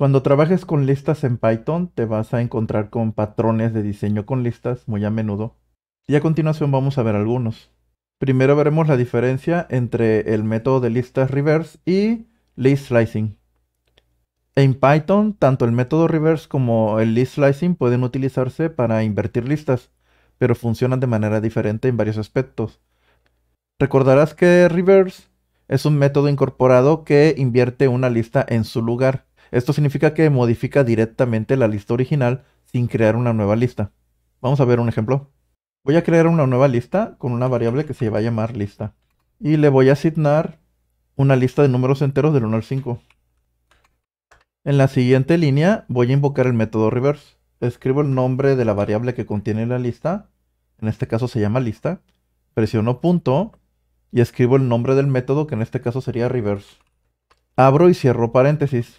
Cuando trabajes con listas en Python, te vas a encontrar con patrones de diseño con listas muy a menudo. Y a continuación vamos a ver algunos. Primero veremos la diferencia entre el método de listas reverse y list slicing. En Python, tanto el método reverse como el list slicing pueden utilizarse para invertir listas, pero funcionan de manera diferente en varios aspectos. Recordarás que reverse es un método incorporado que invierte una lista en su lugar esto significa que modifica directamente la lista original sin crear una nueva lista. Vamos a ver un ejemplo. Voy a crear una nueva lista con una variable que se va a llamar lista. Y le voy a asignar una lista de números enteros del 1 al 5. En la siguiente línea voy a invocar el método reverse. Escribo el nombre de la variable que contiene la lista. En este caso se llama lista. Presiono punto y escribo el nombre del método que en este caso sería reverse. Abro y cierro paréntesis.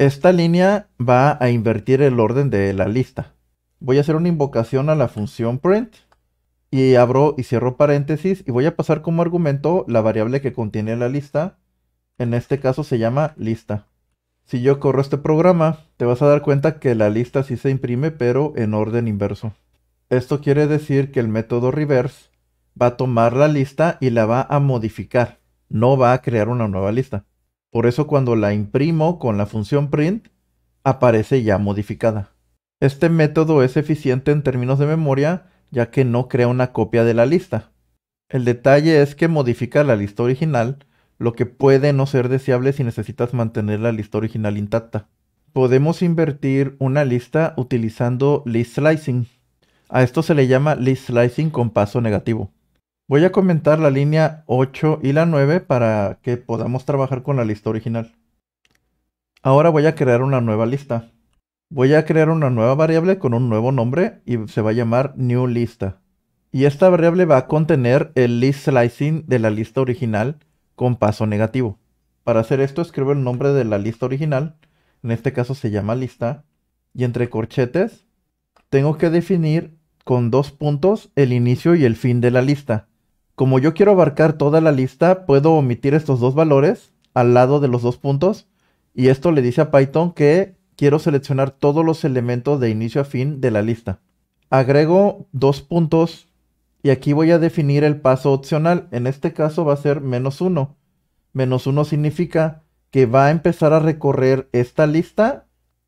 Esta línea va a invertir el orden de la lista. Voy a hacer una invocación a la función print y abro y cierro paréntesis y voy a pasar como argumento la variable que contiene la lista. En este caso se llama lista. Si yo corro este programa, te vas a dar cuenta que la lista sí se imprime pero en orden inverso. Esto quiere decir que el método reverse va a tomar la lista y la va a modificar, no va a crear una nueva lista. Por eso cuando la imprimo con la función print, aparece ya modificada. Este método es eficiente en términos de memoria, ya que no crea una copia de la lista. El detalle es que modifica la lista original, lo que puede no ser deseable si necesitas mantener la lista original intacta. Podemos invertir una lista utilizando list slicing. A esto se le llama list slicing con paso negativo. Voy a comentar la línea 8 y la 9 para que podamos trabajar con la lista original. Ahora voy a crear una nueva lista. Voy a crear una nueva variable con un nuevo nombre y se va a llamar new Y esta variable va a contener el list slicing de la lista original con paso negativo. Para hacer esto escribo el nombre de la lista original, en este caso se llama lista, y entre corchetes tengo que definir con dos puntos el inicio y el fin de la lista. Como yo quiero abarcar toda la lista, puedo omitir estos dos valores al lado de los dos puntos y esto le dice a Python que quiero seleccionar todos los elementos de inicio a fin de la lista. Agrego dos puntos y aquí voy a definir el paso opcional. En este caso va a ser menos uno. Menos uno significa que va a empezar a recorrer esta lista,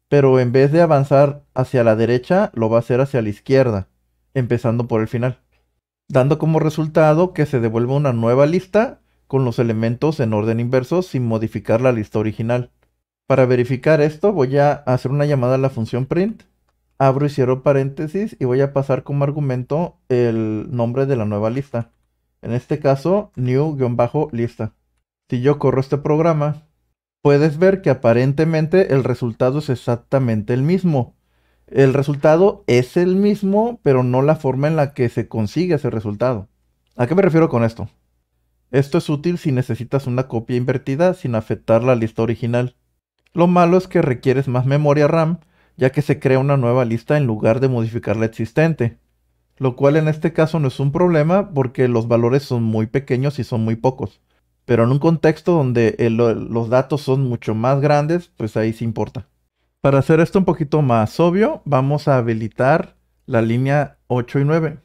pero en vez de avanzar hacia la derecha, lo va a hacer hacia la izquierda, empezando por el final dando como resultado que se devuelva una nueva lista con los elementos en orden inverso sin modificar la lista original. Para verificar esto voy a hacer una llamada a la función print, abro y cierro paréntesis y voy a pasar como argumento el nombre de la nueva lista. En este caso, new-lista. Si yo corro este programa, puedes ver que aparentemente el resultado es exactamente el mismo, el resultado es el mismo, pero no la forma en la que se consigue ese resultado. ¿A qué me refiero con esto? Esto es útil si necesitas una copia invertida sin afectar la lista original. Lo malo es que requieres más memoria RAM, ya que se crea una nueva lista en lugar de modificar la existente. Lo cual en este caso no es un problema porque los valores son muy pequeños y son muy pocos. Pero en un contexto donde los datos son mucho más grandes, pues ahí sí importa. Para hacer esto un poquito más obvio, vamos a habilitar la línea 8 y 9.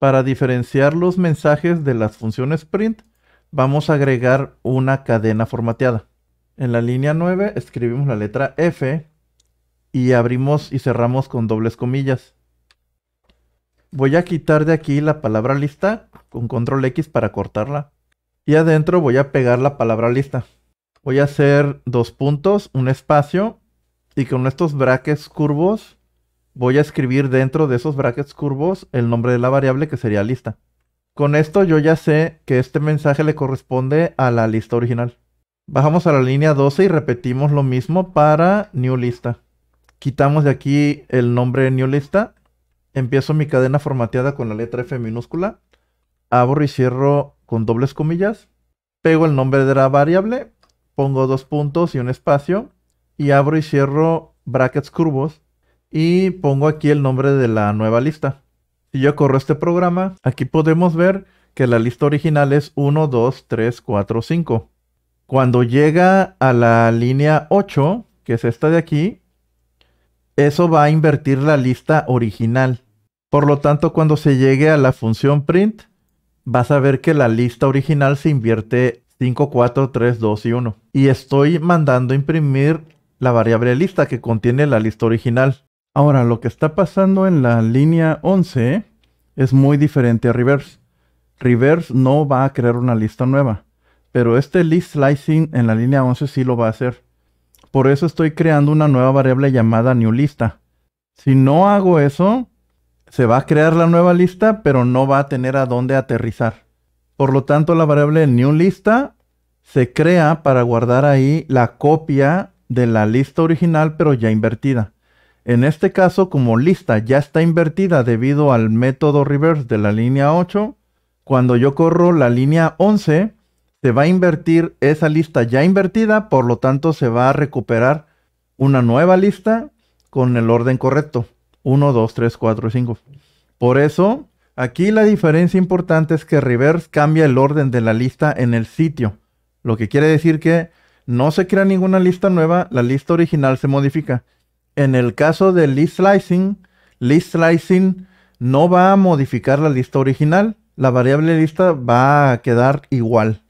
Para diferenciar los mensajes de las funciones print, vamos a agregar una cadena formateada. En la línea 9 escribimos la letra F y abrimos y cerramos con dobles comillas. Voy a quitar de aquí la palabra lista con control X para cortarla. Y adentro voy a pegar la palabra lista. Voy a hacer dos puntos, un espacio y con estos brackets curvos voy a escribir dentro de esos brackets curvos el nombre de la variable que sería lista. Con esto yo ya sé que este mensaje le corresponde a la lista original. Bajamos a la línea 12 y repetimos lo mismo para new lista. Quitamos de aquí el nombre new lista. Empiezo mi cadena formateada con la letra F minúscula. Abro y cierro con dobles comillas. Pego el nombre de la variable. Pongo dos puntos y un espacio y abro y cierro brackets curvos y pongo aquí el nombre de la nueva lista. Si yo corro este programa, aquí podemos ver que la lista original es 1, 2, 3, 4, 5. Cuando llega a la línea 8, que es esta de aquí, eso va a invertir la lista original. Por lo tanto, cuando se llegue a la función print, vas a ver que la lista original se invierte 5, 4, 3, 2 y 1. Y estoy mandando imprimir la variable lista que contiene la lista original. Ahora, lo que está pasando en la línea 11 es muy diferente a reverse. Reverse no va a crear una lista nueva, pero este list slicing en la línea 11 sí lo va a hacer. Por eso estoy creando una nueva variable llamada new lista. Si no hago eso, se va a crear la nueva lista, pero no va a tener a dónde aterrizar. Por lo tanto, la variable new lista se crea para guardar ahí la copia de la lista original pero ya invertida. En este caso, como lista ya está invertida debido al método reverse de la línea 8, cuando yo corro la línea 11, se va a invertir esa lista ya invertida, por lo tanto se va a recuperar una nueva lista con el orden correcto. 1, 2, 3, 4, 5. Por eso, aquí la diferencia importante es que reverse cambia el orden de la lista en el sitio. Lo que quiere decir que no se crea ninguna lista nueva, la lista original se modifica. En el caso de list slicing, list slicing no va a modificar la lista original, la variable lista va a quedar igual.